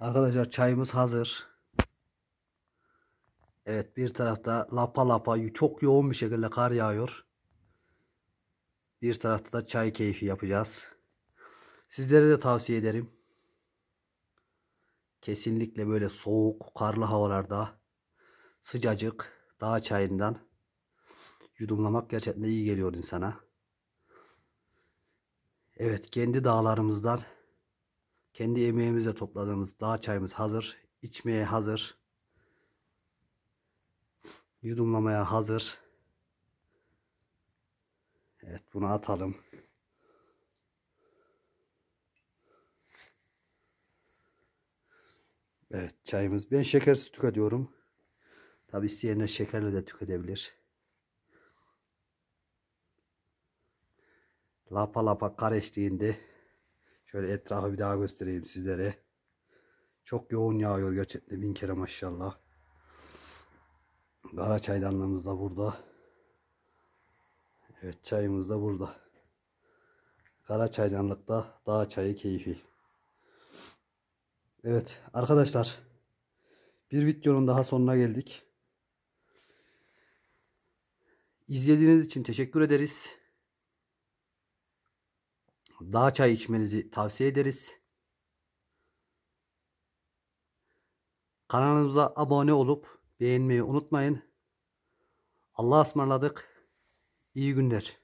Arkadaşlar çayımız hazır. Evet bir tarafta lapa lapa çok yoğun bir şekilde kar yağıyor. Bir tarafta da çay keyfi yapacağız. Sizlere de tavsiye ederim. Kesinlikle böyle soğuk, karlı havalarda sıcacık dağ çayından yudumlamak gerçekten iyi geliyor insana. Evet kendi dağlarımızdan kendi emeğimizle topladığımız dağ çayımız hazır. İçmeye hazır. Yudumlamaya hazır. Evet bunu atalım. Evet çayımız. Ben şekersiz tüketiyorum. Tabi isteyenler şekerle de tüketebilir. Lapa lapa kar eşliğinde Şöyle etrafı bir daha göstereyim sizlere. Çok yoğun yağıyor gerçekten bin kere maşallah. Kara çaydanlığımız da burada. Evet çayımız da burada. Kara çaydanlıkta dağ çayı keyfi. Evet arkadaşlar. Bir videonun daha sonuna geldik. İzlediğiniz için teşekkür ederiz dağ çay içmenizi tavsiye ederiz. Kanalımıza abone olup beğenmeyi unutmayın. Allah'a ısmarladık. İyi günler.